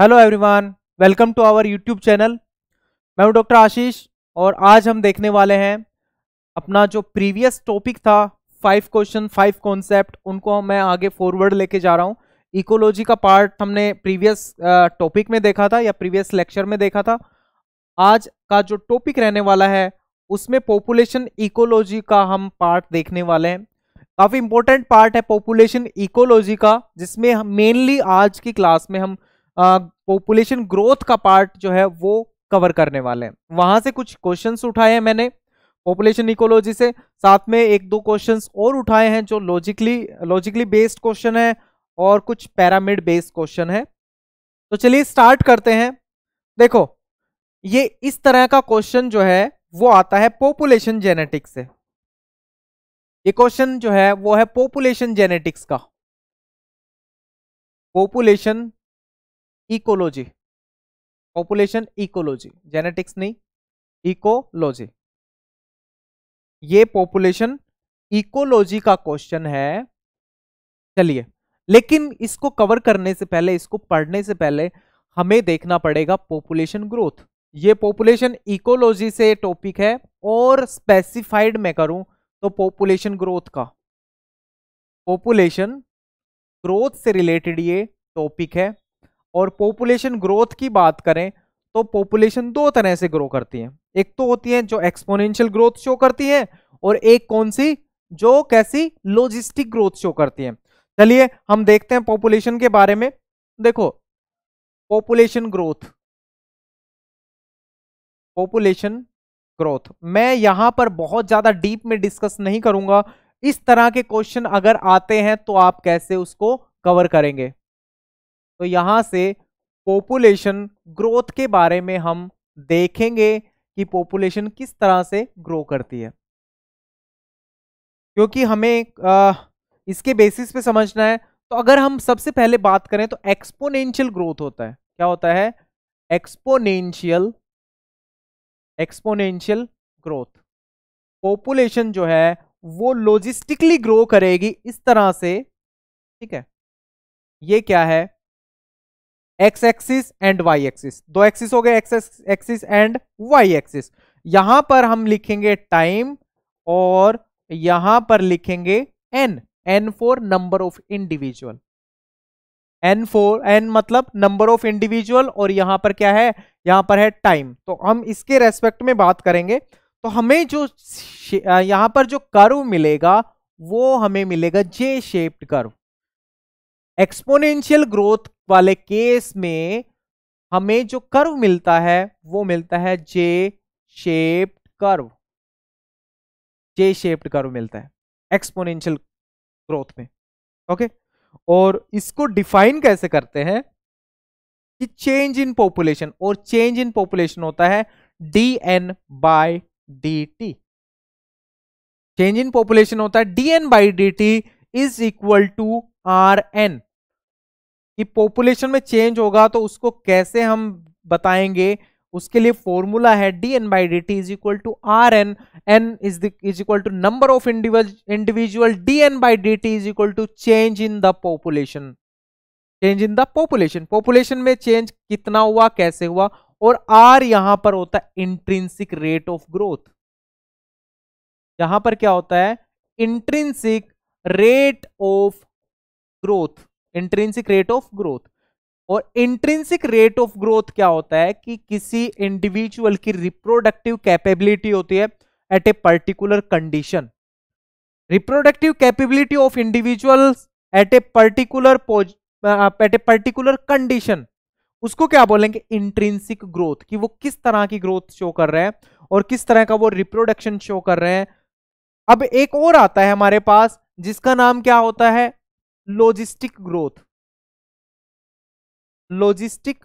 Hello everyone welcome to our YouTube channel मैं हूं doctor आशीष और आज हम देखने वाले हैं अपना जो प्रीवियस टॉपिक था फाइव क्वेश्चन फाइव कॉन्सेप्ट उनको मैं आगे फॉरवर्ड लेके जा रहा हूं इकोलॉजी का पार्ट हमने प्रीवियस टॉपिक में देखा था या प्रीवियस लेक्चर में देखा था आज का जो टॉपिक रहने वाला है उसमें पॉपुलेशन इकोलॉजी का हम पार्ट देखने वाले हैं काफ़ी इंपॉर्टेंट पार्ट है पॉपुलेशन इकोलॉजी का जिसमें मेनली आज की क्लास में हम पॉपुलेशन ग्रोथ का पार्ट जो है वो कवर करने वाले हैं वहां से कुछ क्वेश्चंस उठाए हैं मैंने पॉपुलेशन इकोलॉजी से साथ में एक दो क्वेश्चंस और उठाए हैं जो लॉजिकली लॉजिकली बेस्ड क्वेश्चन है और कुछ पैरामिड बेस्ड क्वेश्चन है तो चलिए स्टार्ट करते हैं देखो ये इस तरह का क्वेश्चन जो है वो आता है पॉपुलेशन जेनेटिक्स से ये क्वेश्चन जो है वो है पॉपुलेशन जेनेटिक्स का population ecology population ecology genetics नहीं इकोलॉजी ये पॉपुलेशन इकोलॉजी का क्वेश्चन है चलिए लेकिन इसको कवर करने से पहले इसको पढ़ने से पहले हमें देखना पड़ेगा पॉपुलेशन ग्रोथ ये पॉपुलेशन इकोलॉजी से टॉपिक है और स्पेसिफाइड मैं करूं तो पॉपुलेशन ग्रोथ का पॉपुलेशन ग्रोथ से रिलेटेड ये टॉपिक है और पॉपुलेशन ग्रोथ की बात करें तो पॉपुलेशन दो तरह से ग्रो करती है एक तो होती है जो एक्सपोनेंशियल ग्रोथ शो करती है और एक कौन सी जो कैसी लॉजिस्टिक ग्रोथ शो करती है चलिए हम देखते हैं पॉपुलेशन के बारे में देखो पॉपुलेशन ग्रोथ पॉपुलेशन ग्रोथ मैं यहां पर बहुत ज्यादा डीप में डिस्कस नहीं करूंगा इस तरह के क्वेश्चन अगर आते हैं तो आप कैसे उसको कवर करेंगे तो यहाँ से पॉपुलेशन ग्रोथ के बारे में हम देखेंगे कि पॉपुलेशन किस तरह से ग्रो करती है क्योंकि हमें आ, इसके बेसिस पे समझना है तो अगर हम सबसे पहले बात करें तो एक्सपोनेंशियल ग्रोथ होता है क्या होता है एक्सपोनेंशियल एक्सपोनेंशियल ग्रोथ पॉपुलेशन जो है वो लॉजिस्टिकली ग्रो करेगी इस तरह से ठीक है ये क्या है X axis and Y axis दो एक्सिस हो गए X axis and Y axis यहां पर हम लिखेंगे टाइम और यहां पर लिखेंगे N N for number of individual N for N मतलब नंबर ऑफ इंडिविजुअल और यहां पर क्या है यहां पर है टाइम तो हम इसके रेस्पेक्ट में बात करेंगे तो हमें जो यहां पर जो कर्व मिलेगा वो हमें मिलेगा J shaped curve exponential growth वाले केस में हमें जो कर्व मिलता है वो मिलता है J shaped curve J shaped curve मिलता है एक्सपोनेंशियल ग्रोथ में ओके और इसको डिफाइन कैसे करते हैं कि चेंज इन पॉपुलेशन और चेंज इन पॉपुलेशन होता है D N by d T change in population होता है D N by D T is equal to are N कि पॉपुलेशन में चेंज होगा तो उसको कैसे हम बताएंगे उसके लिए फॉर्मूला है D N by D T is equal to are N N is is equal to number of individual d N by D T is equal to change in the population change in the population population में change कितना हुआ कैसे हुआ और are यहां पर होता है इंट्रिंसिक रेट ऑफ ग्रोथ यहां पर क्या होता है intrinsic rate of growth intrinsic rate of growth और इंट्रेंसिक रेट ऑफ ग्रोथ क्या होता है कि किसी इंडिविजुअल की रिप्रोडक्टिव कैपेबिलिटी होती है at a particular condition reproductive capability of individual at a particular at a particular condition उसको क्या बोलेंगे इंट्रेंसिक ग्रोथ कि वो किस तरह की ग्रोथ शो कर रहे हैं और किस तरह का वो रिप्रोडक्शन शो कर रहे हैं अब एक और आता है हमारे पास जिसका नाम क्या होता है logistic growth logistic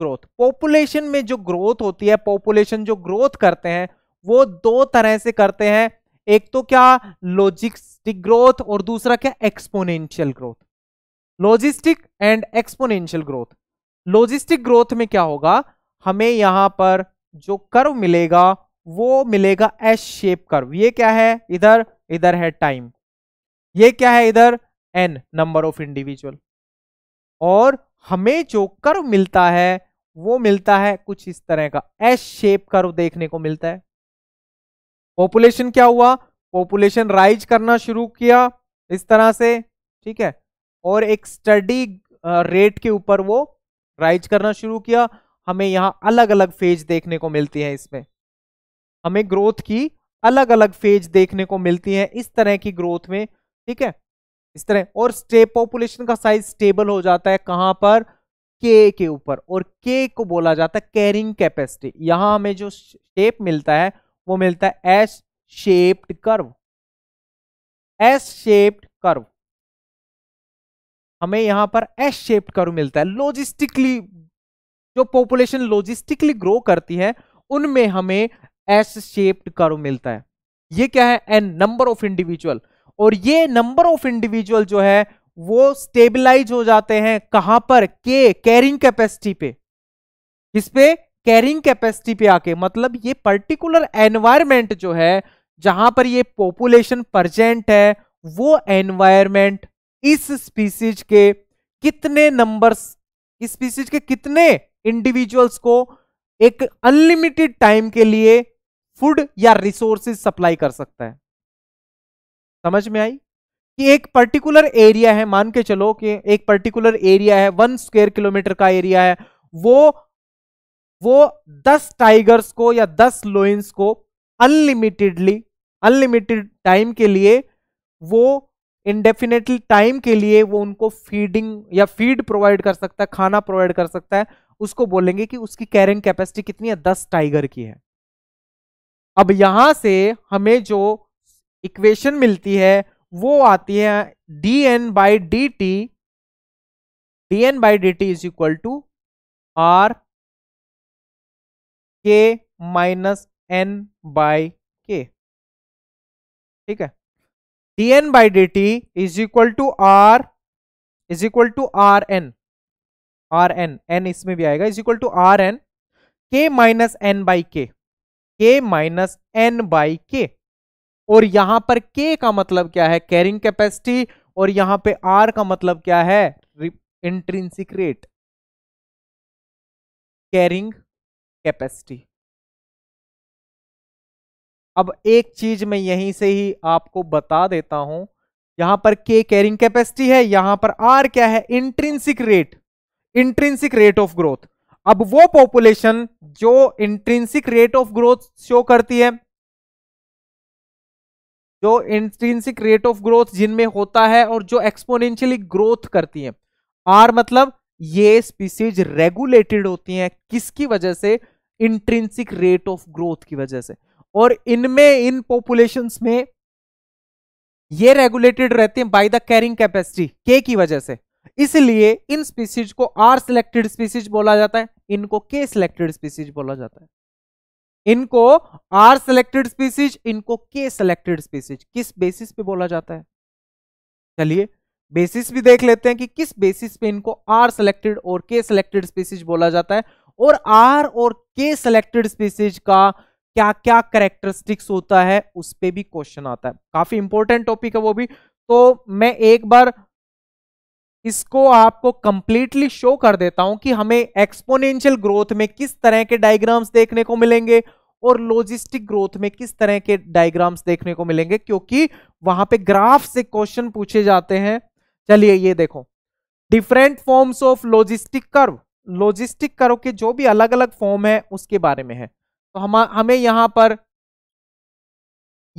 growth population में जो ग्रोथ होती है पॉपुलेशन जो ग्रोथ करते हैं वो दो तरह से करते हैं एक तो क्या लॉजिस्टिक ग्रोथ और दूसरा क्या exponential growth logistic and exponential growth logistic growth में क्या होगा हमें यहां पर जो कर्व मिलेगा वो मिलेगा एस शेप कर्व ये क्या है इधर इधर है टाइम ये क्या है इधर एन नंबर ऑफ इंडिविजुअल और हमें जो कर्व मिलता है वो मिलता है कुछ इस तरह का एस शेप कर्व देखने को मिलता है पॉपुलेशन क्या हुआ पॉपुलेशन राइज करना शुरू किया इस तरह से ठीक है और एक स्टडी रेट के ऊपर वो राइज करना शुरू किया हमें यहां अलग अलग फेज देखने को मिलती है इसमें हमें ग्रोथ की अलग अलग फेज देखने को मिलती है इस तरह की ग्रोथ में ठीक है इस तरह और स्टेप पॉपुलेशन का साइज स्टेबल हो जाता है कहां पर के के ऊपर और के को बोला जाता है कैरिंग कैपेसिटी यहां हमें जो शेप मिलता है वो मिलता है S shaped curve S shaped curve हमें यहां पर एस शेप्ड कर्व मिलता है लॉजिस्टिकली जो पॉपुलेशन लॉजिस्टिकली ग्रो करती है उनमें हमें एस शेप्ड कर्व मिलता है ये क्या है एन नंबर ऑफ इंडिविजुअल और ये नंबर ऑफ इंडिविजुअल जो है वो स्टेबलाइज हो जाते हैं कहां पर के कैरिंग कैपेसिटी पे किस पे कैरिंग कैपेसिटी पे आके मतलब ये पर्टिकुलर एनवायरमेंट जो है जहां पर ये पॉपुलेशन परजेंट है वो एनवायरमेंट इस स्पीसीज के कितने नंबर्स इस स्पीसीज के कितने इंडिविजुअल्स को एक अनलिमिटेड टाइम के लिए फूड या रिसोर्सेज सप्लाई कर सकता है समझ में आई कि एक पर्टिकुलर एरिया है मान के चलो कि एक पर्टिकुलर एरिया है वन स्क्वेयर किलोमीटर का एरिया है वो वो दस टाइगर्स को या दस लोइंस को अनलिमिटेडली अनलिमिटेड टाइम के लिए वो इनडेफिनेटली टाइम के लिए वो उनको फीडिंग या फीड प्रोवाइड कर सकता है खाना प्रोवाइड कर सकता है उसको बोलेंगे कि उसकी कैरिंग कैपेसिटी कितनी है दस टाइगर की है अब यहां से हमें जो इक्वेशन मिलती है वो आती है D N by D T D N by D T is equal to r K minus N by K ठीक है D N by D T is equal to r is equal to are N r N N इसमें भी आएगा is equal to are N K minus N by K K minus N by के और यहां पर के का मतलब क्या है कैरिंग कैपेसिटी और यहां पे आर का मतलब क्या है इंट्रिंसिक रेट कैरिंग कैपेसिटी अब एक चीज मैं यहीं से ही आपको बता देता हूं यहां पर के कैरिंग कैपेसिटी है यहां पर आर क्या है intrinsic rate intrinsic rate of growth अब वो पॉपुलेशन जो intrinsic rate of growth show करती है जो इंट्रिंसिक रेट ऑफ ग्रोथ जिनमें होता है और जो एक्सपोनेंशियली ग्रोथ करती हैं आर मतलब ये स्पीसीज रेगुलेटेड होती हैं किसकी वजह से इंट्रिंसिक रेट ऑफ ग्रोथ की वजह से और इनमें इन पॉपुलेशन में ये रेगुलेटेड रहते हैं बाय द कैरिंग कैपेसिटी के की वजह से इसलिए इन स्पीसीज को आर सिलेक्टेड स्पीसीज बोला जाता है इनको के सिलेक्टेड स्पीसीज बोला जाता है इनको आर सिलेक्टेड स्पीसीज इनको के सिलेक्टेड स्पीसीज किस बेसिस पे बोला जाता है चलिए बेसिस भी देख लेते हैं कि किस बेसिस पे इनको आर सिलेक्टेड और के सिलेक्टेड स्पीसीज बोला जाता है और आर और के सिलेक्टेड स्पीसीज का क्या क्या करेक्टरिस्टिक्स होता है उस पर भी क्वेश्चन आता है काफी इंपॉर्टेंट टॉपिक है वो भी तो मैं एक बार इसको आपको कंप्लीटली शो कर देता हूं कि हमें एक्सपोनेंशियल ग्रोथ में किस तरह के डायग्राम्स देखने को मिलेंगे और लॉजिस्टिक ग्रोथ में किस तरह के डायग्राम्स देखने को मिलेंगे क्योंकि वहां पे ग्राफ से क्वेश्चन पूछे जाते हैं चलिए ये देखो different forms of logistic curve logistic curve के जो भी अलग अलग फॉर्म है उसके बारे में है तो हम हमें यहां पर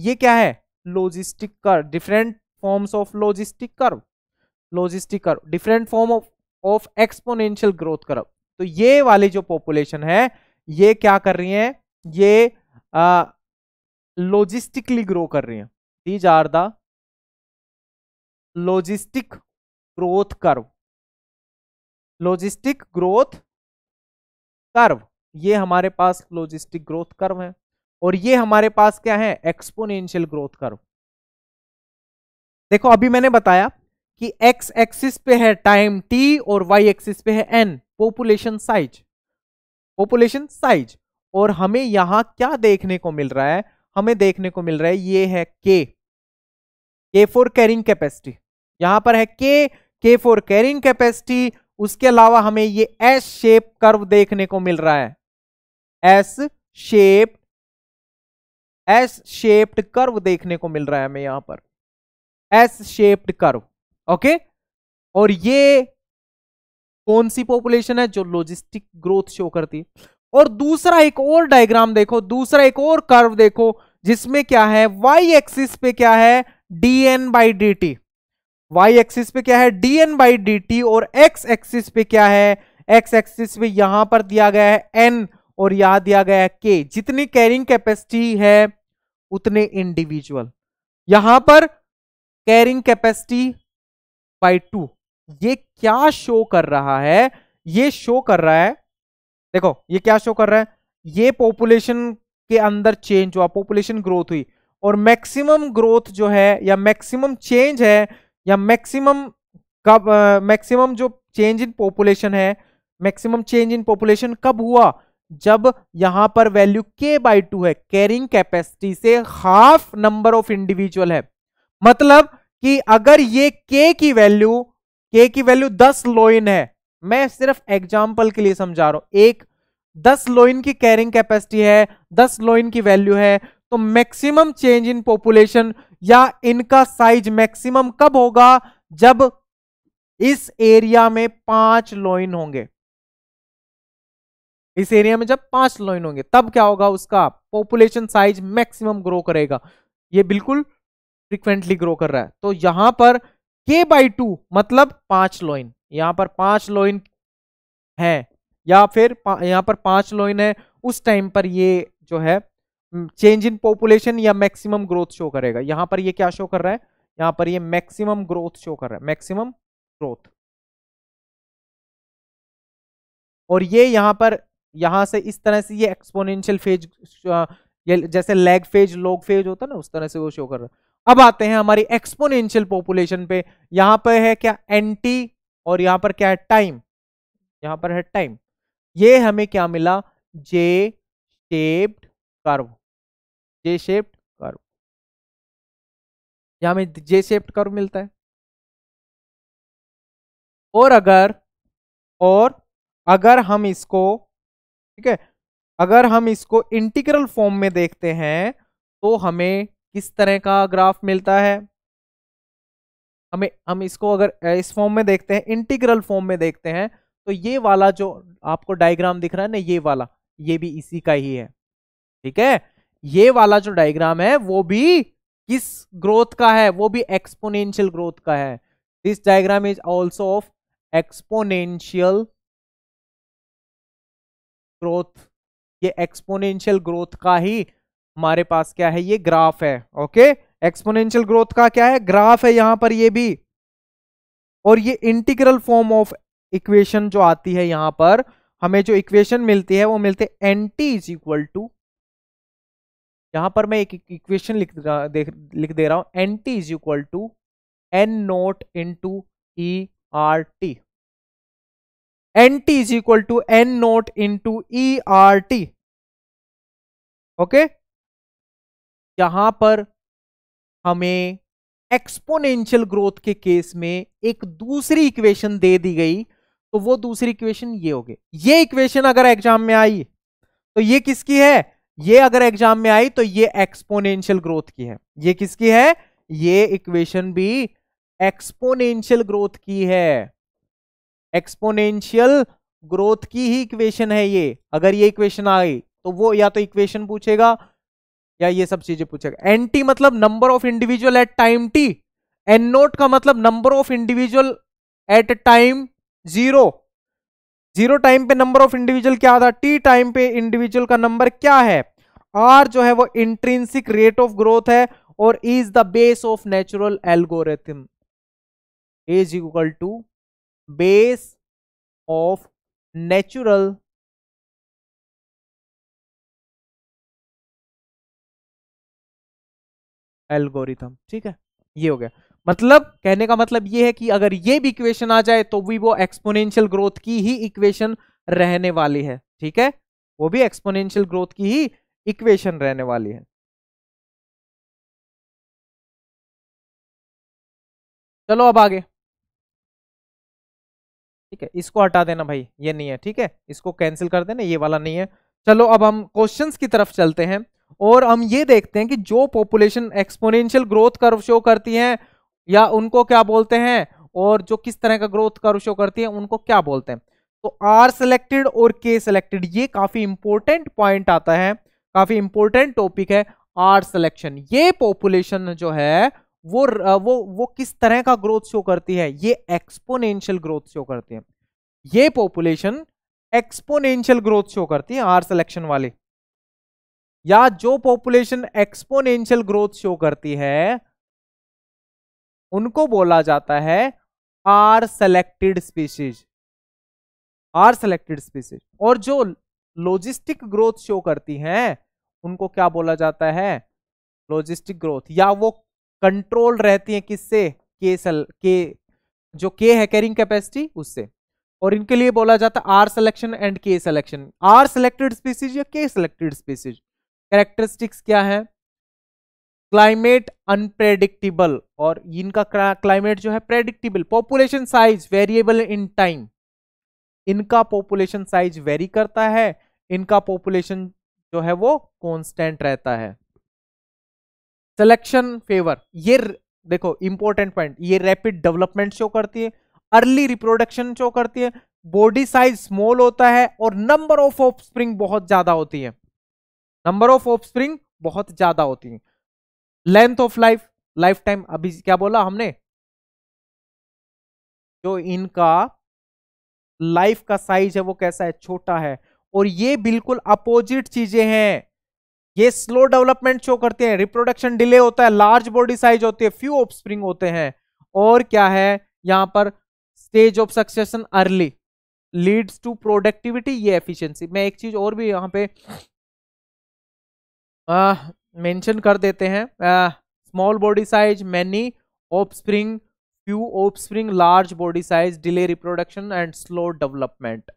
ये क्या है logistic curve different forms of logistic curve logistic curve different form of of exponential growth curve तो ये वाली जो पॉपुलेशन है ये क्या कर रही है ये लॉजिस्टिकली ग्रो कर रहे हैं these are the logistic growth curve logistic growth curve ये हमारे पास लॉजिस्टिक ग्रोथ कर्व है और ये हमारे पास क्या है एक्सपोनेंशियल ग्रोथ कर्व देखो अभी मैंने बताया कि एक्स एक्सिस पे है टाइम टी और वाई एक्सिस पे है N population size population size और हमें यहां क्या देखने को मिल रहा है हमें देखने को मिल रहा है ये है के के फॉर कैरिंग कैपेसिटी यहां पर है के के फॉर कैरिंग कैपेसिटी उसके अलावा हमें ये एस शेप कर्व देखने को मिल रहा है S shape S shaped curve देखने को मिल रहा है हमें यहां पर एस शेप्ड कर्व ओके और ये कौन सी पॉपुलेशन है जो लॉजिस्टिक ग्रोथ शो करती है और दूसरा एक और डायग्राम देखो दूसरा एक और कर्व देखो जिसमें क्या है वाई एक्सिस पे क्या है D N by D t Y axis पे क्या है D N by D T और एक्स एक्सिस पे क्या है एक्स एक्सिस पे यहां पर दिया गया है एन और यहां दिया गया है के जितनी कैरिंग कैपेसिटी है उतने इंडिविजुअल यहां पर कैरिंग कैपेसिटी बाई टू ये क्या शो कर रहा है ये शो कर रहा है देखो ये क्या शो कर रहा है ये पॉपुलेशन के अंदर चेंज हुआ पॉपुलेशन ग्रोथ हुई और मैक्सिमम ग्रोथ जो है या मैक्सिमम चेंज है या मैक्सिमम कब मैक्सिमम जो चेंज इन पॉपुलेशन है मैक्सिमम चेंज इन पॉपुलेशन कब हुआ जब यहां पर वैल्यू के बाई टू है कैरिंग कैपेसिटी से हाफ नंबर ऑफ इंडिविजुअल है मतलब कि अगर ये के की वैल्यू के की वैल्यू दस लोइन है मैं सिर्फ एग्जाम्पल के लिए समझा रहा हूं एक दस लोइन की कैरिंग कैपेसिटी है दस लोइन की वैल्यू है तो मैक्सिमम चेंज इन पॉपुलेशन या इनका साइज मैक्सिमम कब होगा जब इस एरिया में पांच लोइन होंगे इस एरिया में जब पांच लोइन होंगे तब क्या होगा उसका पॉपुलेशन साइज मैक्सिमम ग्रो करेगा ये बिल्कुल फ्रिक्वेंटली ग्रो कर रहा है तो यहां पर के बाई टू मतलब पांच लोइन यहाँ पर पांच लोइन है या फिर यहाँ पर पांच लोइन है उस टाइम पर ये जो है चेंज इन पॉपुलेशन या मैक्सिमम ग्रोथ शो करेगा यहाँ पर ये क्या शो कर रहा है यहाँ पर ये मैक्सिमम ग्रोथ शो कर रहा है मैक्सिमम ग्रोथ और ये यहाँ पर यहाँ से इस तरह से ये एक्सपोनेंशियल फेज जैसे लेग फेज लॉग फेज होता है ना उस तरह से वो शो कर रहा है अब आते हैं हमारी एक्सपोनेंशियल पॉपुलेशन पे यहाँ पर है क्या एंटी और यहां पर क्या है टाइम यहां पर है टाइम ये हमें क्या मिला J shaped curve J shaped curve यहां जे शेप्ड कर्व मिलता है और अगर और अगर हम इसको ठीक है अगर हम इसको इंटीग्रल फॉर्म में देखते हैं तो हमें किस तरह का ग्राफ मिलता है हमें हम इसको अगर इस फॉर्म में देखते हैं इंटीग्रल फॉर्म में देखते हैं तो ये वाला जो आपको डायग्राम दिख रहा है ना ये वाला ये भी इसी का ही है ठीक है ये वाला जो डायग्राम है वो भी किस ग्रोथ का है वो भी एक्सपोनेंशियल ग्रोथ का है this diagram is also of exponential growth ये एक्सपोनेंशियल ग्रोथ का ही हमारे पास क्या है ये ग्राफ है ओके okay? एक्सपोनेंशियल ग्रोथ का क्या है ग्राफ है यहां पर ये भी और ये इंटीग्रल फॉर्म ऑफ इक्वेशन जो आती है यहां पर हमें जो इक्वेशन मिलती है वो मिलते N T is equal to यहां पर मैं एक इक्वेशन लिख लिख दे रहा हूं N T is equal to N naught into E R T N T is equal to N naught into E R T okay यहां पर हमें एक्सपोनेंशियल ग्रोथ के केस में एक दूसरी इक्वेशन दे दी गई तो वो दूसरी इक्वेशन ये हो गई ये इक्वेशन अगर एग्जाम में आई तो ये किसकी है ये अगर एग्जाम में आई तो ये एक्सपोनेंशियल ग्रोथ की है ये किसकी है ये इक्वेशन भी एक्सपोनेंशियल ग्रोथ की है एक्सपोनेंशियल ग्रोथ की ही इक्वेशन है ये अगर ये इक्वेशन आई तो वो या तो इक्वेशन पूछेगा या ये सब चीजें पूछेगा एन टी मतलब number of individual at time T N naught का मतलब number of individual at time zero zero time पे नंबर ऑफ इंडिविजुअल क्या था टी टाइम पे इंडिविजुअल का नंबर क्या है आर जो है वो इंट्रेंसिक रेट ऑफ ग्रोथ है और is the base of natural algorithm is equal to base of natural algorithm ठीक है ये हो गया मतलब कहने का मतलब ये है कि अगर ये भी इक्वेशन आ जाए तो भी वो एक्सपोनेंशियल ग्रोथ की ही इक्वेशन रहने वाली है ठीक है वो भी एक्सपोनेंशियल ग्रोथ की ही इक्वेशन रहने वाली है चलो अब आगे ठीक है इसको हटा देना भाई ये नहीं है ठीक है इसको कैंसिल कर देना ये वाला नहीं है चलो अब हम क्वेश्चंस की तरफ चलते हैं और हम ये देखते हैं कि जो population exponential growth curve show करती है या उनको क्या बोलते हैं और जो किस तरह का ग्रोथ कर्व शो करती है उनको क्या बोलते हैं तो आर सेलेक्टेड और के सेलेक्टेड ये काफी इंपॉर्टेंट पॉइंट आता है काफी इंपॉर्टेंट टॉपिक है आर सिलेक्शन ये पॉपुलेशन जो है वो वो वो किस तरह का ग्रोथ शो करती है ये एक्सपोनेंशियल ग्रोथ शो करती है ये पॉपुलेशन एक्सपोनेंशियल ग्रोथ शो करती है आर सिलेक्शन वाली या जो पॉपुलेशन एक्सपोनेंशियल ग्रोथ शो करती है उनको बोला जाता है R selected species R selected species और जो लॉजिस्टिक ग्रोथ शो करती हैं उनको क्या बोला जाता है लॉजिस्टिक ग्रोथ या वो कंट्रोल रहती हैं किससे के सल के जो के है कैरिंग कैपेसिटी उससे और इनके लिए बोला जाता है R selection and K selection R selected species या के सेलेक्टेड स्पीसीज कैरेक्टरिस्टिक्स क्या है क्लाइमेट अनप्रेडिक्टेबल और इनका क्लाइमेट जो है predictable population size variable in time इनका पॉपुलेशन साइज वेरी करता है इनका पॉपुलेशन जो है वो कॉन्स्टेंट रहता है सिलेक्शन फेवर ये देखो इंपॉर्टेंट पॉइंट ये रैपिड डेवलपमेंट शो करती है अर्ली रिप्रोडक्शन शो करती है बॉडी साइज स्मॉल होता है और नंबर ऑफ ऑफ बहुत ज्यादा होती है नंबर ऑफ ऑफ स्प्रिंग बहुत ज्यादा होती है length of life life time अभी क्या बोला हमने जो इनका लाइफ का साइज है वो कैसा है छोटा है और ये बिल्कुल अपोजिट चीजें हैं ये स्लो डेवलपमेंट शो करते हैं रिप्रोडक्शन डिले होता है लार्ज बॉडी साइज होती है फ्यू ऑफ स्प्रिंग होते हैं और क्या है यहां पर stage of succession early leads to productivity ये एफिशिएंसी मैं एक चीज और भी यहां पे मेंशन कर देते हैं small body size many offspring few offspring large body size delay reproduction and slow development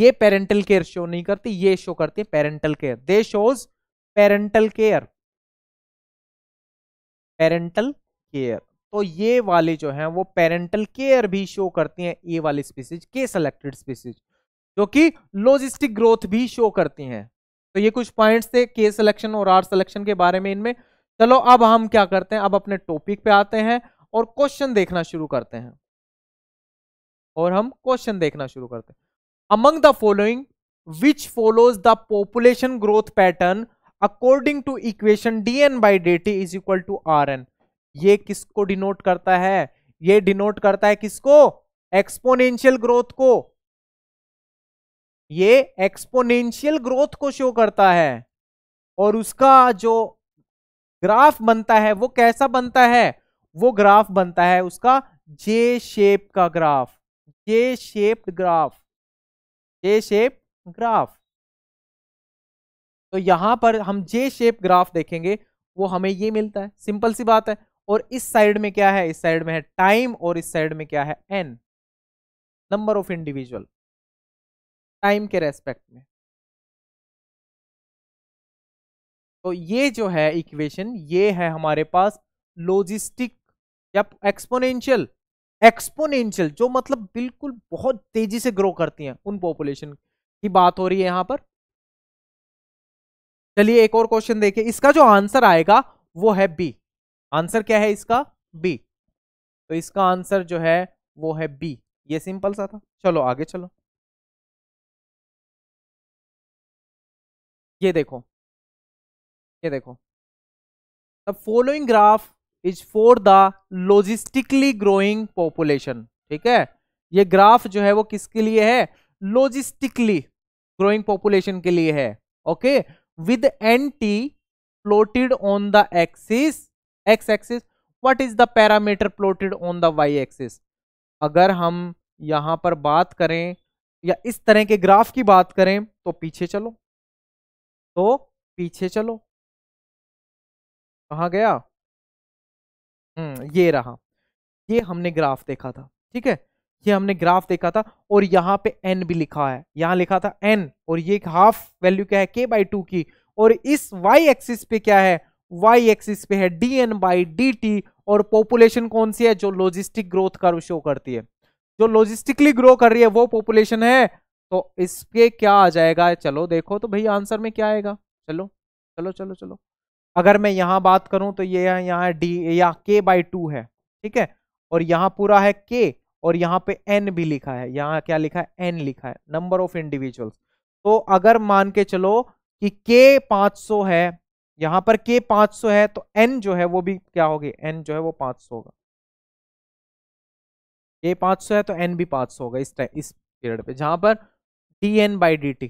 ये पेरेंटल केयर शो नहीं करती ये शो करती है parental care they shows parental care parental care तो ये वाले जो हैं वो पेरेंटल केयर भी शो करती हैं ये वाली स्पीसीज के सेलेक्टेड स्पीसीज जो कि लॉजिस्टिक ग्रोथ भी शो करती हैं तो ये कुछ पॉइंट्स थे के सिलेक्शन और आर सिलेक्शन के बारे में इनमें चलो अब हम क्या करते हैं अब अपने टॉपिक पे आते हैं और क्वेश्चन देखना शुरू करते हैं और हम क्वेश्चन देखना शुरू करते हैं among the following which follows the population growth pattern according to equation D N by D T is equal to are N ये किसको डिनोट करता है ये डिनोट करता है किसको एक्सपोनेंशियल ग्रोथ को ये एक्सपोनेंशियल ग्रोथ को शो करता है और उसका जो ग्राफ बनता है वो कैसा बनता है वो ग्राफ बनता है उसका जे शेप का graph J shaped graph J shape graph तो यहां पर हम जे शेप ग्राफ देखेंगे वो हमें ये मिलता है सिंपल सी बात है और इस साइड में क्या है इस साइड में है टाइम और इस साइड में क्या है N number of individual time के रेस्पेक्ट में तो ये जो है इक्वेशन ये है हमारे पास लॉजिस्टिक या एक्सपोनेंशियल एक्सपोनेंशियल जो मतलब बिल्कुल बहुत तेजी से ग्रो करती हैं उन पॉपुलेशन की बात हो रही है यहां पर चलिए एक और क्वेश्चन देखिए इसका जो आंसर आएगा वो है बी आंसर क्या है इसका बी तो इसका आंसर जो है वो है बी ये सिंपल सा था चलो आगे चलो ये देखो ये देखो the following graph is for the logistically growing population ठीक है ये ग्राफ जो है वो किसके लिए है लॉजिस्टिकली ग्रोइंग पॉपुलेशन के लिए है okay with N T plotted on the axis X axis what is the parameter plotted on the Y axis अगर हम यहां पर बात करें या इस तरह के ग्राफ की बात करें तो पीछे चलो तो पीछे चलो कहा गया हम्म ये रहा ये हमने ग्राफ देखा था ठीक है ये हमने ग्राफ देखा था और यहाँ पे एन भी लिखा है यहाँ लिखा था एन और ये हाफ वैल्यू क्या है के बाई टू की और इस वाई एक्सिस पे क्या है वाई एक्सिस पे है D N by D T और पॉपुलेशन कौन सी है जो लॉजिस्टिक ग्रोथ कर्व शो करती है जो लॉजिस्टिकली ग्रो कर रही है वो पॉपुलेशन है तो इसके क्या आ जाएगा चलो देखो तो भाई आंसर में क्या आएगा चलो चलो चलो चलो अगर मैं यहाँ बात करूँ तो ये यह, यहाँ डी या के बाई टू है ठीक है और यहाँ पूरा है के और यहाँ पे एन भी लिखा है यहाँ क्या लिखा है एन लिखा है नंबर ऑफ इंडिविजुअल्स तो अगर मान के चलो कि के 500 है यहाँ पर के 500 है तो एन जो है वो भी क्या होगी एन जो है वो 500 होगा के 500 है तो एन भी 500 होगा इस इस पीरियड पे जहां पर D N by D T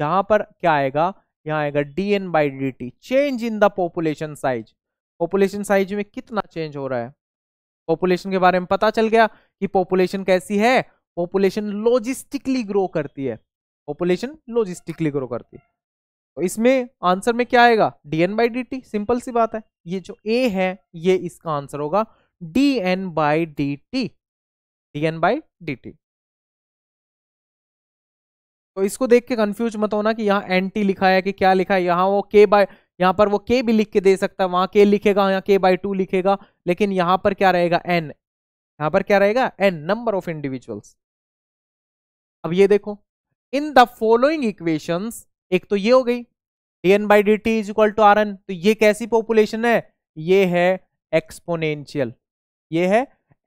यहां पर क्या आएगा यहाँ आएगा D N by D T change in the population size population size में कितना चेंज हो रहा है पॉपुलेशन के बारे में पता चल गया कि पॉपुलेशन कैसी है पॉपुलेशन लॉजिस्टिकली ग्रो करती है पॉपुलेशन लॉजिस्टिकली ग्रो करती है तो इसमें आंसर में क्या आएगा D N by D T simple सी बात है ये जो ए है ये इसका आंसर होगा D N by D T D N by D T तो इसको देख के कंफ्यूज मत होना कि यहाँ एंटी लिखा है कि क्या लिखा है यहाँ वो के बाय यहाँ पर वो के भी लिख के दे सकता है वहाँ के लिखेगा यहाँ के बाय टू लिखेगा लेकिन यहाँ पर क्या रहेगा एन यहाँ पर क्या रहेगा एन नंबर ऑफ इंडिविजुअल्स अब ये देखो इन द फॉलोइंग इक्वेशन एक तो ये हो गई D N by D T is equal to are N तो ये कैसी पॉपुलेशन है ये है एक्सपोनेंशियल ये है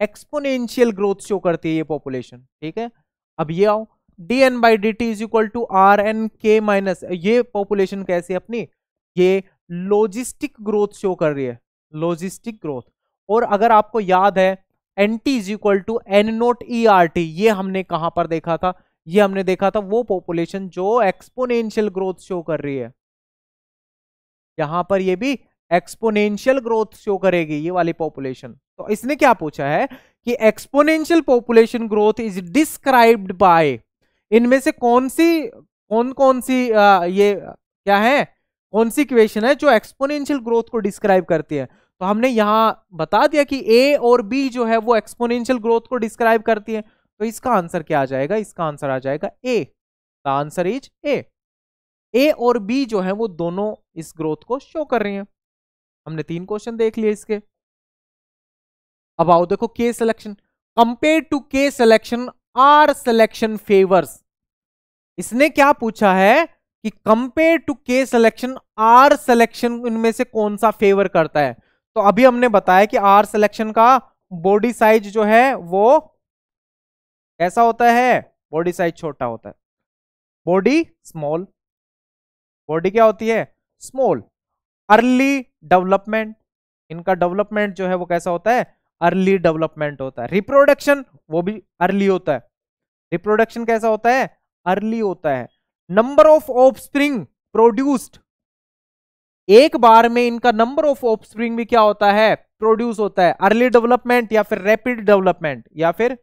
एक्सपोनेंशियल ग्रोथ शो करती है ये पॉपुलेशन ठीक है अब ये आओ D N by D T is equal to are N K minus ये पॉपुलेशन कैसी अपनी ये लॉजिस्टिक ग्रोथ शो कर रही है लॉजिस्टिक ग्रोथ और अगर आपको याद है N T is equal to N naught E R T ये हमने कहाँ पर देखा था ये हमने देखा था वो पॉपुलेशन जो एक्सपोनेंशियल ग्रोथ शो कर रही है यहां पर ये भी एक्सपोनेंशियल ग्रोथ शो करेगी ये वाली पॉपुलेशन तो इसने क्या पूछा है कि exponential population growth is described by इनमें से कौन सी कौन कौन सी आ, ये क्या है कौन सी क्वेश्चन है जो एक्सपोनेंशियल ग्रोथ को डिस्क्राइब करती है तो हमने यहाँ बता दिया कि ए और बी जो है वो एक्सपोनेंशियल ग्रोथ को डिस्क्राइब करती है तो इसका आंसर क्या आ जाएगा इसका आंसर आ जाएगा A the answer is A A और बी जो है वो दोनों इस ग्रोथ को शो कर रही हैं हमने तीन क्वेश्चन देख लिए इसके अब आओ देखो K selection compare to K selection R selection favours इसने क्या पूछा है कि compare to K selection R selection इनमें से कौन सा फेवर करता है तो अभी हमने बताया कि आर सिलेक्शन का बॉडी साइज जो है वो कैसा होता है बॉडी साइज छोटा होता है बॉडी स्मॉल बॉडी क्या होती है स्मॉल अर्ली डेवलपमेंट इनका डेवलपमेंट जो है वो कैसा होता है अर्ली डेवलपमेंट होता है रिप्रोडक्शन वो भी अर्ली होता है रिप्रोडक्शन कैसा होता है अर्ली होता है नंबर ऑफ ऑफस्प्रिंग प्रोड्यूस्ड एक बार में इनका नंबर ऑफ ऑफस्प्रिंग भी क्या होता है प्रोड्यूस होता है अर्ली डेवलपमेंट या फिर रैपिड डेवलपमेंट या फिर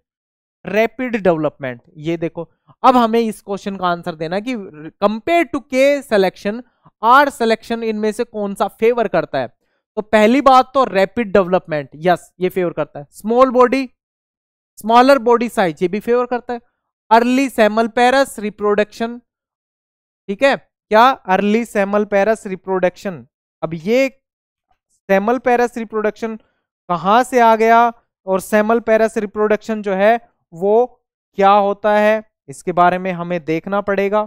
रैपिड डेवलपमेंट ये देखो अब हमें इस क्वेश्चन का आंसर देना कि compare to K selection R selection इनमें से कौन सा फेवर करता है तो पहली बात तो रैपिड डेवलपमेंट यस ये फेवर करता है small body smaller body size ये भी फेवर करता है अर्ली सेमल पैरस रिप्रोडक्शन ठीक है क्या अर्ली सेमल पैरस रिप्रोडक्शन अब ये सेमल पैरस रिप्रोडक्शन कहां से आ गया और सेमल पैरस रिप्रोडक्शन जो है वो क्या होता है इसके बारे में हमें देखना पड़ेगा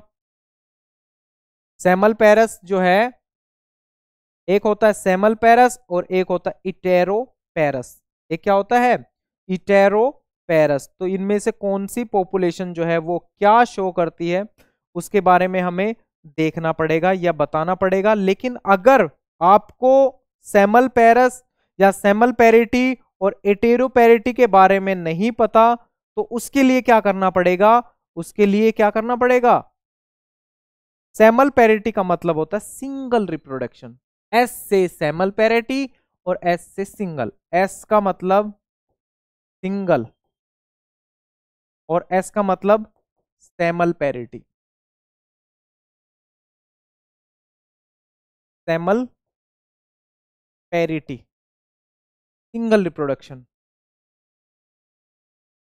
सेमल पैरस जो है एक होता है सेमल पैरस और एक होता है इटेरो पैरस ये क्या होता है इटेरो पेरस तो इनमें से कौन सी पॉपुलेशन जो है वो क्या शो करती है उसके बारे में हमें देखना पड़ेगा या बताना पड़ेगा लेकिन अगर आपको सेमल पेरस या सेमल पेरिटी और एटेरो पेरिटी के बारे में नहीं पता तो उसके लिए क्या करना पड़ेगा उसके लिए क्या करना पड़ेगा सेमल पेरिटी का मतलब होता है सिंगल रिप्रोडक्शन एस से सेमल पेरिटी और एस से सिंगल एस का मतलब सिंगल और एस का मतलब semelparity semelparity single reproduction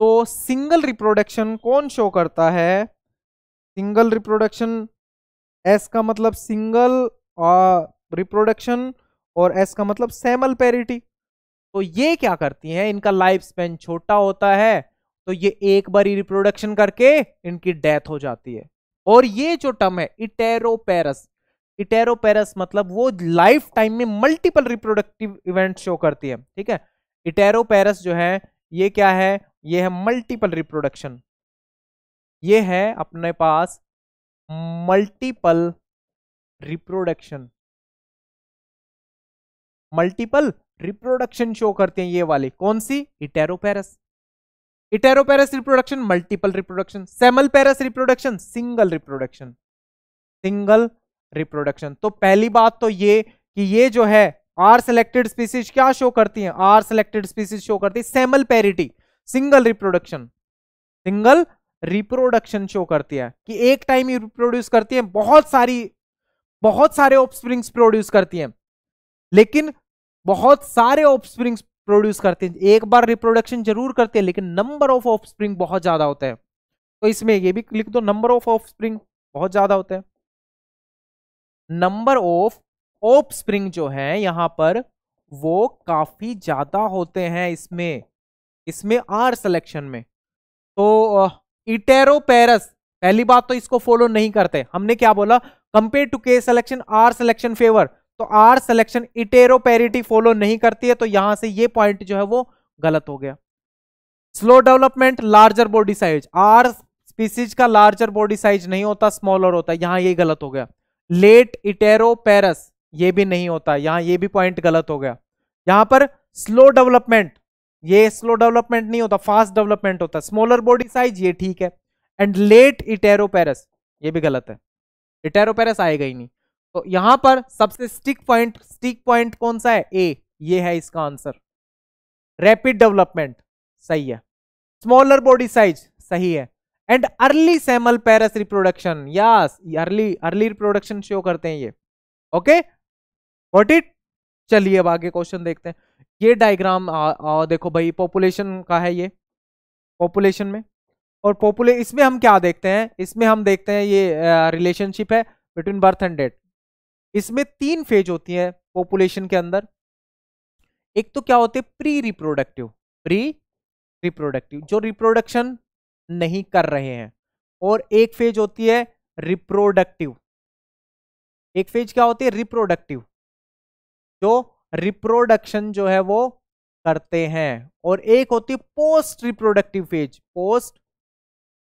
तो सिंगल रिप्रोडक्शन कौन शो करता है सिंगल रिप्रोडक्शन एस का मतलब सिंगल रिप्रोडक्शन और एस का मतलब सेमल पैरिटी तो ये क्या करती हैं इनका लाइफ स्पेन छोटा होता है तो ये एक बारी रिप्रोडक्शन करके इनकी डेथ हो जाती है और ये जो टर्म है इटेरोपेरस इटेरोपेरस मतलब वो लाइफ टाइम में मल्टीपल रिप्रोडक्टिव इवेंट शो करती है ठीक है इटेरोपेरस जो है ये क्या है ये है मल्टीपल रिप्रोडक्शन ये है अपने पास multiple reproduction multiple reproduction show करते हैं ये वाली कौन सी iteroparous iteroparous reproduction multiple reproduction semelparous reproduction single reproduction single reproduction तो पहली बात तो ये कि ये जो है आर सेलेक्टेड स्पीसीज क्या शो करती है आर सेलेक्टेड स्पीसीज शो करती है semelparity single reproduction single reproduction show करती है कि एक टाइम ही रिप्रोड्यूस करती है बहुत सारी बहुत सारे ऑफ प्रोड्यूस करती है लेकिन बहुत सारे ऑफ प्रोड्यूस करते हैं एक बार रिप्रोडक्शन जरूर करते हैं लेकिन नंबर ऑफ ऑफ स्प्रिंग बहुत ज्यादा होता है तो इसमें ये भी लिख दो नंबर ऑफ ऑफ स्प्रिंग बहुत ज्यादा होता है नंबर ऑफ ऑफ स्प्रिंग जो है यहां पर वो काफी ज्यादा होते हैं इसमें इसमें आर सिलेक्शन में तो पेरस पहली बात तो इसको फॉलो नहीं करते हमने क्या बोला compare to K selection R selection favour तो आर सिलेक्शन इटेरोपेरिटी फॉलो नहीं करती है तो यहां से ये पॉइंट जो है वो गलत हो गया slow development larger body size R species का लार्जर बॉडी साइज नहीं होता स्मॉलर होता है यहां ये गलत हो गया लेट पेरस ये भी नहीं होता यहां ये भी पॉइंट गलत हो गया यहां पर स्लो डेवलपमेंट ये स्लो डेवलपमेंट नहीं होता फास्ट डेवलपमेंट होता है स्मॉलर बॉडी साइज ये ठीक है एंड लेट पेरस ये भी गलत है इटेरोपेरस आएगा ही नहीं तो यहां पर सबसे स्टिक पॉइंट स्टिक पॉइंट कौन सा है ए ये है इसका आंसर रैपिड डेवलपमेंट सही है स्मॉलर बॉडी साइज सही है and early semelparous reproduction yes early early reproduction show करते हैं ये ओके वॉट इट चलिए अब आगे क्वेश्चन देखते हैं ये डायग्राम देखो भाई पॉपुलेशन का है ये पॉपुलेशन में और पॉपुले इसमें हम क्या देखते हैं इसमें हम देखते हैं ये रिलेशनशिप है बिटवीन बर्थ एंड डेथ इसमें तीन फेज होती है पॉपुलेशन के अंदर एक तो क्या होते प्री रिप्रोडक्टिव प्री रिप्रोडक्टिव जो रिप्रोडक्शन नहीं कर रहे हैं और एक फेज होती है रिप्रोडक्टिव एक फेज क्या होती है रिप्रोडक्टिव जो रिप्रोडक्शन जो है वो करते हैं और एक होती है post reproductive phase post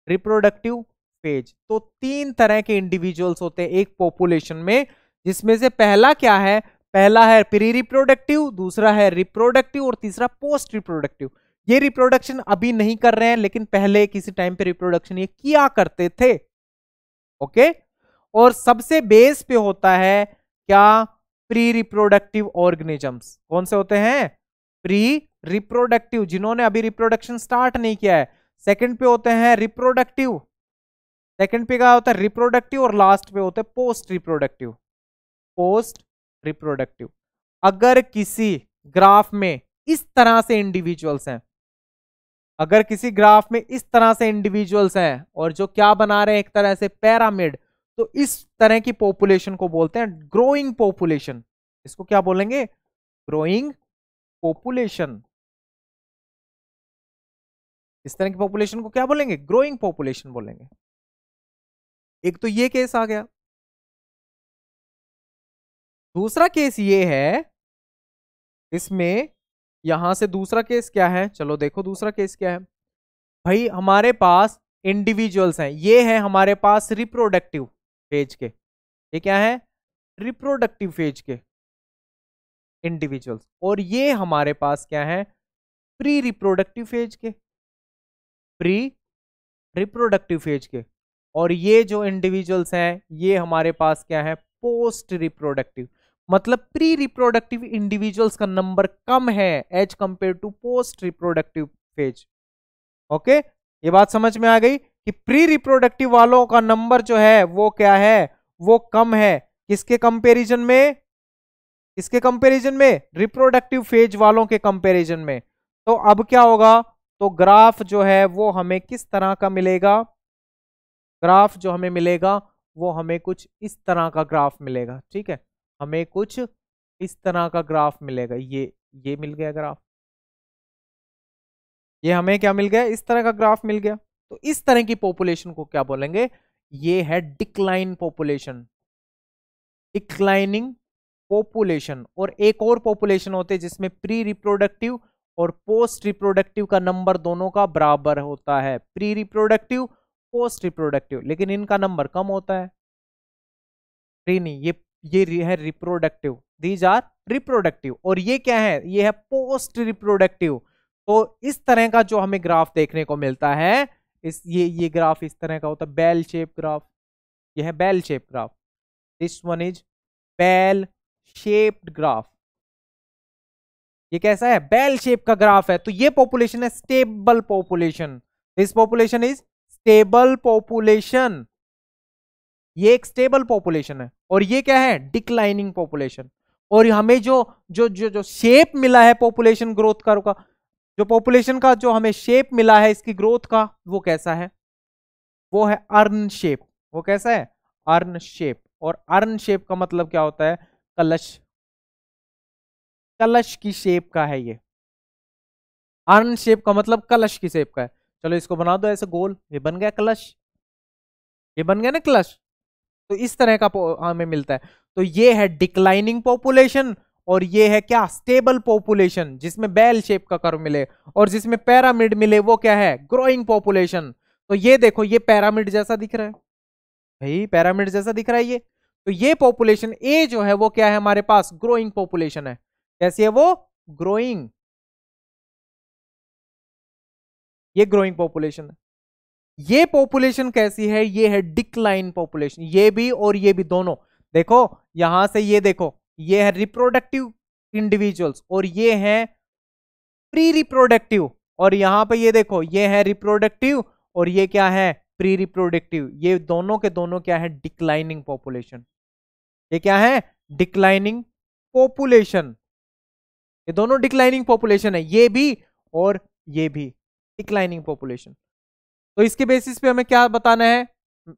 reproductive phase तो तीन तरह के इंडिविजुअल्स होते हैं एक पॉपुलेशन में जिसमें से पहला क्या है पहला है प्री रिप्रोडक्टिव दूसरा है रिप्रोडक्टिव और तीसरा पोस्ट रिप्रोडक्टिव ये रिप्रोडक्शन अभी नहीं कर रहे हैं लेकिन पहले किसी टाइम पे रिप्रोडक्शन ये किया करते थे ओके और सबसे बेस पे होता है क्या प्री रिप्रोडक्टिव ऑर्गेनिजम्स कौन से होते हैं प्री रिप्रोडक्टिव जिन्होंने अभी रिप्रोडक्शन स्टार्ट नहीं किया है सेकंड पे होते हैं रिप्रोडक्टिव सेकंड पे क्या होता है रिप्रोडक्टिव और लास्ट पे होते हैं पोस्ट रिप्रोडक्टिव पोस्ट रिप्रोडक्टिव अगर किसी ग्राफ में इस तरह से इंडिविजुअल्स हैं अगर किसी ग्राफ में इस तरह से इंडिविजुअल्स हैं और जो क्या बना रहे हैं एक तरह से पैरामिड तो इस तरह की पॉपुलेशन को बोलते हैं ग्रोइंग पॉपुलेशन इसको क्या बोलेंगे ग्रोइंग पॉपुलेशन इस तरह की पॉपुलेशन को क्या बोलेंगे ग्रोइंग पॉपुलेशन बोलेंगे एक तो ये केस आ गया दूसरा केस ये है इसमें यहां से दूसरा केस क्या है चलो देखो दूसरा केस क्या है भाई हमारे पास इंडिविजुअल्स हैं ये है हमारे पास रिप्रोडक्टिव फेज के ये क्या है रिप्रोडक्टिव फेज के इंडिविजुअल्स और ये हमारे पास क्या है प्री रिप्रोडक्टिव फेज के प्री रिप्रोडक्टिव फेज के और ये जो इंडिविजुअल्स हैं ये हमारे पास क्या है पोस्ट रिप्रोडक्टिव मतलब प्री रिप्रोडक्टिव इंडिविजुअल्स का नंबर कम है as compare to post reproductive phase okay ये बात समझ में आ गई कि प्री रिप्रोडक्टिव वालों का नंबर जो है वो क्या है वो कम है किसके कंपैरिजन में किसके कंपैरिजन में रिप्रोडक्टिव फेज वालों के कंपैरिजन में तो अब क्या होगा तो ग्राफ जो है वो हमें किस तरह का मिलेगा ग्राफ जो हमें मिलेगा वो हमें कुछ इस तरह का ग्राफ मिलेगा ठीक है हमें कुछ इस तरह का ग्राफ मिलेगा ये ये मिल गया ग्राफ ये हमें क्या मिल गया इस तरह का ग्राफ मिल गया तो इस तरह की पॉपुलेशन को क्या बोलेंगे ये है डिक्लाइन पॉपुलेशन डिक्लाइनिंग पॉपुलेशन और एक और पॉपुलेशन होते हैं जिसमें प्री रिप्रोडक्टिव और पोस्ट रिप्रोडक्टिव का नंबर दोनों का बराबर होता है प्री रिप्रोडक्टिव पोस्ट रिप्रोडक्टिव लेकिन इनका नंबर कम होता है प्री नहीं ये ये है रिप्रोडक्टिव दीज आर रिप्रोडक्टिव और ये क्या है ये है पोस्ट रिप्रोडक्टिव तो इस तरह का जो हमें ग्राफ देखने को मिलता है इस ये ये ग्राफ इस तरह का होता है बेल शेप ग्राफ यह है bell shape graph this one is bell shaped graph ये कैसा है बेल शेप का ग्राफ है तो ये पॉपुलेशन है stable population this population is stable population ये एक स्टेबल पॉपुलेशन है और ये क्या है डिक्लाइनिंग पॉपुलेशन और हमें जो जो जो जो शेप मिला है पॉपुलेशन ग्रोथ कर का जो पॉपुलेशन का जो हमें शेप मिला है इसकी ग्रोथ का वो कैसा है वो है अर्न शेप वो कैसा है अर्न शेप और अर्न शेप का मतलब क्या होता है कलश कलश की शेप का है ये अर्न शेप का मतलब कलश की शेप का है चलो इसको बना दो ऐसे गोल ये बन गया कलश ये बन गया ना कलश तो इस तरह का हमें मिलता है तो ये है डिक्लाइनिंग पॉपुलेशन और ये है क्या स्टेबल पॉपुलेशन जिसमें बैल शेप का कर्व मिले और जिसमें पैरामिड मिले वो क्या है ग्रोइंग पॉपुलेशन तो ये देखो ये पैरामिड जैसा दिख रहा है भाई पैरामिड जैसा दिख रहा है ये तो ये पॉपुलेशन ए जो है वो क्या है हमारे पास ग्रोइंग पॉपुलेशन है कैसी है वो ग्रोइंग ये ग्रोइंग पॉपुलेशन है ये पॉपुलेशन कैसी है ये है डिक्लाइन पॉपुलेशन ये भी और ये भी दोनों देखो यहां से ये देखो ये है रिप्रोडक्टिव इंडिविजुअल्स और ये है प्री रिप्रोडक्टिव और यहां पे ये देखो ये है रिप्रोडक्टिव और ये क्या है प्री रिप्रोडक्टिव ये दोनों के दोनों क्या है डिक्लाइनिंग पॉपुलेशन ये क्या है डिक्लाइनिंग पॉपुलेशन ये दोनों डिक्लाइनिंग पॉपुलेशन है ये भी और ये भी डिक्लाइनिंग पॉपुलेशन तो इसके बेसिस पे हमें क्या बताना है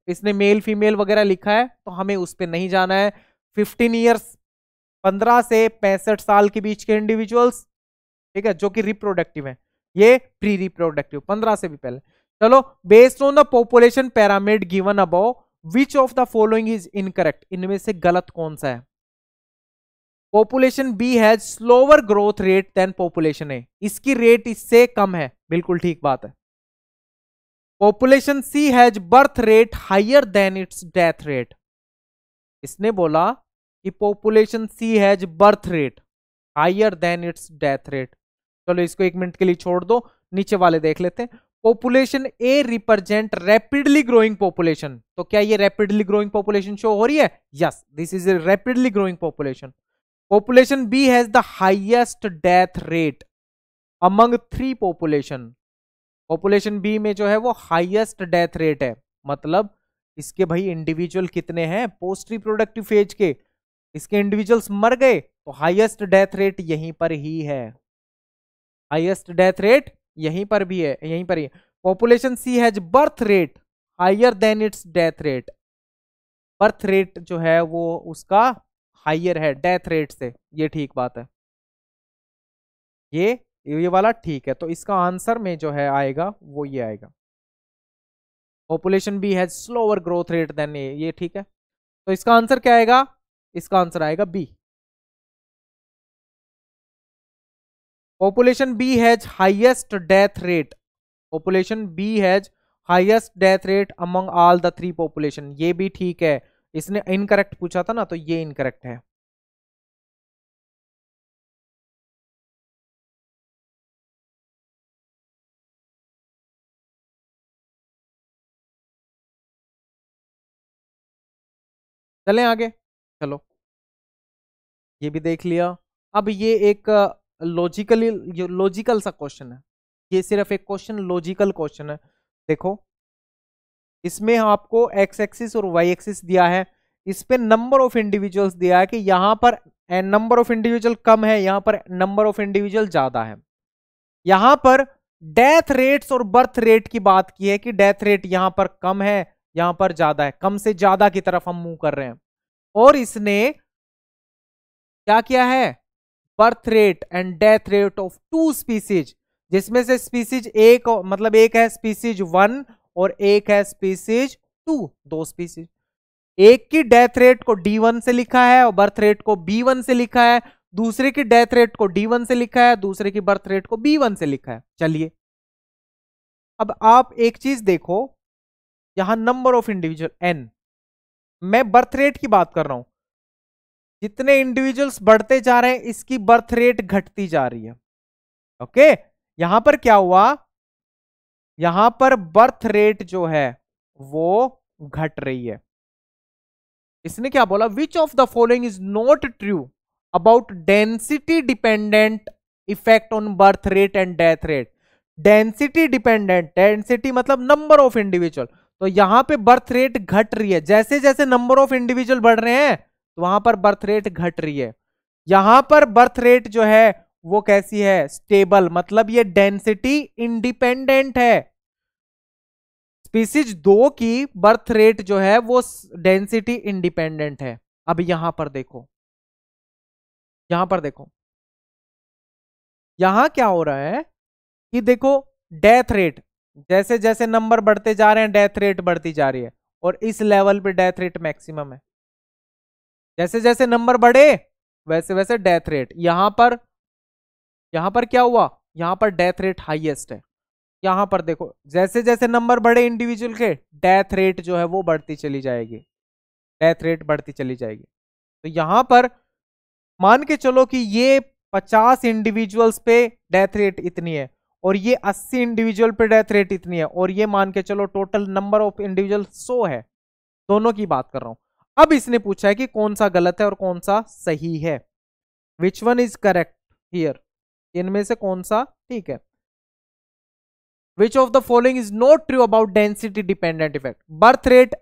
इसने मेल फीमेल वगैरह लिखा है तो हमें उस पर नहीं जाना है फिफ्टीन ईयर्स पंद्रह से पैंसठ साल के बीच के इंडिविजुअल्स ठीक है जो कि रिप्रोडक्टिव है ये प्री रिप्रोडक्टिव पंद्रह से भी पहले चलो based on the population pyramid given above which of the following is incorrect इनमें से गलत कौन सा है population B has slower growth rate than population A इसकी रेट इससे कम है बिल्कुल ठीक बात है population C has birth rate higher than its death rate इसने बोला कि population C has birth rate higher than its death rate चलो इसको एक मिनट के लिए छोड़ दो नीचे वाले देख लेते हैं population A represent rapidly growing population तो क्या ये रैपिडली ग्रोइंग पॉपुलेशन शो हो रही है yes this is a rapidly growing population population B has the highest death rate among three population population B में जो है वो हाईएस्ट डेथ रेट है मतलब इसके भाई इंडिविजुअल कितने हैं पोस्ट रिप्रोडक्टिव फेज के इसके इंडिविजुअल्स मर गए तो हाईएस्ट डेथ रेट यहीं पर ही है हाईएस्ट डेथ रेट यहीं पर भी है यहीं पर ही population C has birth rate higher than its death rate birth rate जो है वो उसका हायर है डेथ रेट से ये ठीक बात है ये ये वाला ठीक है तो इसका आंसर में जो है आएगा वो ये आएगा population B has slower growth rate than A ये ठीक है तो इसका आंसर क्या आएगा इसका आंसर आएगा B population B has highest death rate population B has highest death rate among all the three population ये भी ठीक है इसने इनकरेक्ट पूछा था ना तो ये इनकरेक्ट है चलें आगे चलो ये भी देख लिया अब ये एक लॉजिकली लॉजिकल सा क्वेश्चन है ये सिर्फ एक क्वेश्चन लॉजिकल क्वेश्चन है देखो इसमें आपको एक्स एक्सिस और वाई एक्सिस दिया है इस पे नंबर ऑफ इंडिविजुअल्स दिया है कि यहां पर नंबर ऑफ इंडिविजुअल कम है यहां पर नंबर ऑफ इंडिविजुअल ज्यादा है यहां पर डेथ रेट्स और बर्थ रेट की बात की है कि डेथ रेट यहां पर कम है यहां पर ज्यादा है कम से ज्यादा की तरफ हम मूव कर रहे हैं और इसने क्या किया है birth rate and death rate of two species जिसमें से स्पीसीज एक मतलब एक है स्पीसीज वन और एक है स्पीसीज टू दो स्पीसीज एक की डेथ रेट को डी वन से लिखा है और बर्थ रेट को बी वन से लिखा है दूसरे की डेथ रेट को डी वन से लिखा है दूसरे की बर्थ रेट को बी वन से लिखा है चलिए अब आप एक चीज देखो यहां नंबर ऑफ इंडिविजुअल एन मैं बर्थ रेट की बात कर रहा हूं जितने इंडिविजुअल्स बढ़ते जा रहे हैं इसकी बर्थ रेट घटती जा रही है ओके यहां पर क्या हुआ यहां पर बर्थ रेट जो है वो घट रही है इसने क्या बोला which of the following is not true about density dependent effect on birth rate and death rate density dependent density मतलब नंबर ऑफ इंडिविजुअल तो यहां पे बर्थ रेट घट रही है जैसे जैसे नंबर ऑफ इंडिविजुअल बढ़ रहे हैं तो वहां पर बर्थ रेट घट रही है यहां पर बर्थ रेट जो है वो कैसी है स्टेबल मतलब ये डेंसिटी इंडिपेंडेंट है स्पीसीज दो की बर्थ रेट जो है वो डेंसिटी इंडिपेंडेंट है अब यहां पर देखो यहां पर देखो यहां क्या हो रहा है कि देखो डेथ रेट जैसे जैसे नंबर बढ़ते जा रहे हैं डेथ रेट बढ़ती जा रही है और इस लेवल पे डेथ रेट मैक्सिमम है जैसे जैसे नंबर बढ़े वैसे वैसे डेथ रेट यहां पर यहां पर क्या हुआ यहां पर डेथ रेट हाईएस्ट है यहां पर देखो जैसे जैसे नंबर बढ़े इंडिविजुअल के डेथ रेट जो है वो बढ़ती चली जाएगी डेथ रेट बढ़ती चली जाएगी तो यहां पर मान के चलो कि ये पचास इंडिविजुअल्स पे डेथ रेट इतनी है और ये 80 इंडिविजुअल पे डेथ रेट इतनी है और ये मान के चलो टोटल नंबर ऑफ इंडिविजुअल 100 है दोनों की बात कर रहा हूं अब इसने पूछा है कि कौन सा गलत है और कौन सा सही है which one is correct here इनमें से कौन सा ठीक है which of the following is not true about density dependent effect birth rate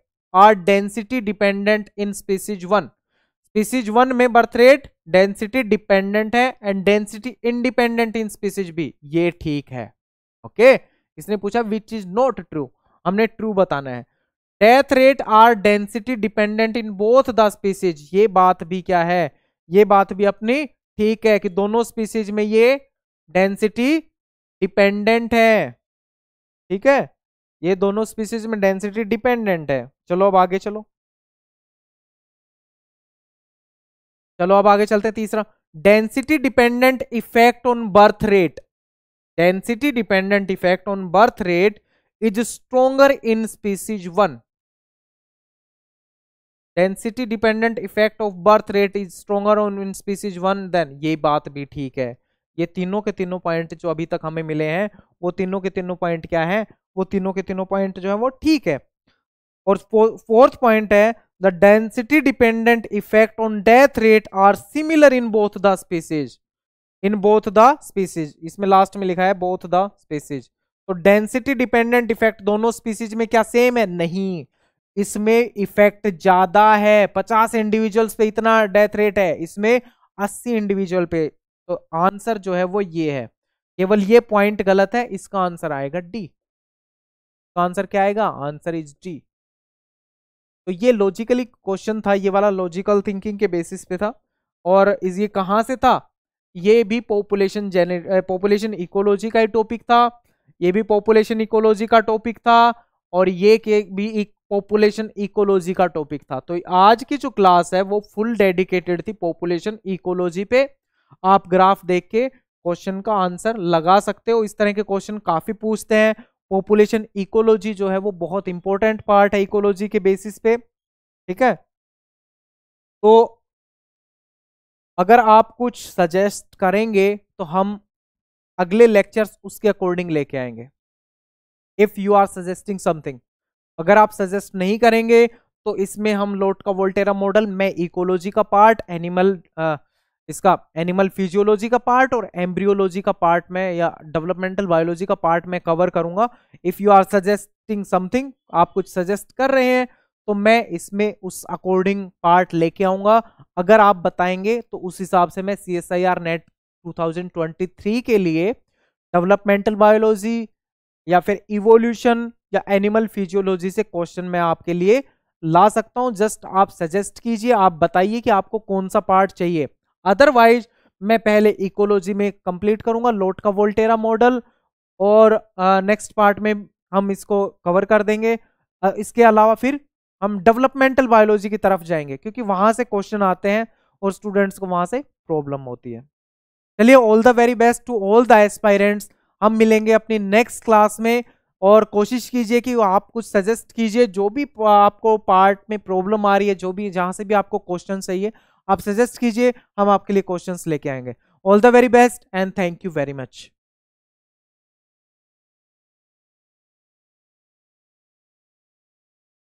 are density dependent in species one species one में बर्थ रेट डेंसिटी डिपेंडेंट है and density independent in species भी ये ठीक है ओके okay? इसने पूछा which is not true हमने true बताना है death rate are density dependent in both the species ये बात भी क्या है ये बात भी अपनी ठीक है कि दोनों स्पीसीज में ये डेंसिटी डिपेंडेंट है ठीक है ये दोनों स्पीसीज में डेंसिटी डिपेंडेंट है चलो अब आगे चलो चलो अब आगे चलते हैं तीसरा density dependent effect on birth rate density dependent effect on birth rate is stronger in species one density dependent effect of birth rate is stronger on in species one then ये बात भी ठीक है ये तीनों के तीनों पॉइंट जो अभी तक हमें मिले हैं वो तीनों के तीनों पॉइंट क्या है वो तीनों के तीनों पॉइंट जो है वो ठीक है और फोर्थ पॉइंट है the density dependent effect on death rate are similar in both the species in both the species इसमें लास्ट में लिखा है both the species तो डेंसिटी डिपेंडेंट इफेक्ट दोनों स्पीसीज में क्या सेम है नहीं इसमें इफेक्ट ज्यादा है पचास इंडिविजुअल पे इतना डेथ रेट है इसमें अस्सी इंडिविजुअल पे तो आंसर जो है वो ये है केवल ये पॉइंट गलत है इसका आंसर आएगा डी तो आंसर क्या आएगा आंसर इज डी तो ये लॉजिकली क्वेश्चन था ये वाला लॉजिकल थिंकिंग के बेसिस पे था और इस ये कहाँ से था ये भी पॉपुलेशन जेनरे पॉपुलेशन इकोलॉजी का ही टॉपिक था ये भी पॉपुलेशन इकोलॉजी का टॉपिक था और ये के भी एक पॉपुलेशन इकोलॉजी का टॉपिक था तो आज की जो क्लास है वो फुल डेडिकेटेड थी पॉपुलेशन इकोलॉजी पे आप ग्राफ देख के क्वेश्चन का आंसर लगा सकते हो इस तरह के क्वेश्चन काफी पूछते हैं पॉपुलेशन इकोलॉजी जो है वो बहुत इंपॉर्टेंट पार्ट है इकोलॉजी के बेसिस पे ठीक है तो अगर आप कुछ सजेस्ट करेंगे तो हम अगले लेक्चर्स उसके अकॉर्डिंग लेके आएंगे if you are suggesting something अगर आप सजेस्ट नहीं करेंगे तो इसमें हम लोट का वोल्टेरा मॉडल मैं इकोलॉजी का पार्ट एनिमल इसका एनिमल फिजियोलॉजी का पार्ट और एम्ब्रियोलॉजी का पार्ट में या डेवलपमेंटल बायोलॉजी का पार्ट में कवर करूंगा if you are suggesting something आप कुछ सजेस्ट कर रहे हैं तो मैं इसमें उस अकॉर्डिंग पार्ट लेके आऊंगा अगर आप बताएंगे तो उस हिसाब से मैं C S I R NET three के लिए डेवलपमेंटल बायोलॉजी या फिर इवोल्यूशन या एनिमल फिजियोलॉजी से क्वेश्चन मैं आपके लिए ला सकता हूँ जस्ट आप सजेस्ट कीजिए आप बताइए कि आपको कौन सा पार्ट चाहिए अदरवाइज मैं पहले इकोलॉजी में कंप्लीट करूंगा लोट का वोल्टेरा मॉडल और नेक्स्ट पार्ट में हम इसको कवर कर देंगे uh, इसके अलावा फिर हम डेवलपमेंटल बायोलॉजी की तरफ जाएंगे क्योंकि वहां से क्वेश्चन आते हैं और स्टूडेंट्स को वहां से प्रॉब्लम होती है चलिए all the very best to all the aspirants हम मिलेंगे अपनी नेक्स्ट क्लास में और कोशिश कीजिए कि आप कुछ सजेस्ट कीजिए जो भी आपको पार्ट में प्रॉब्लम आ रही है जो भी जहाँ से भी आपको क्वेश्चन चाहिए आप सजेस्ट कीजिए हम आपके लिए क्वेश्चन लेके आएंगे all the very best and thank you very much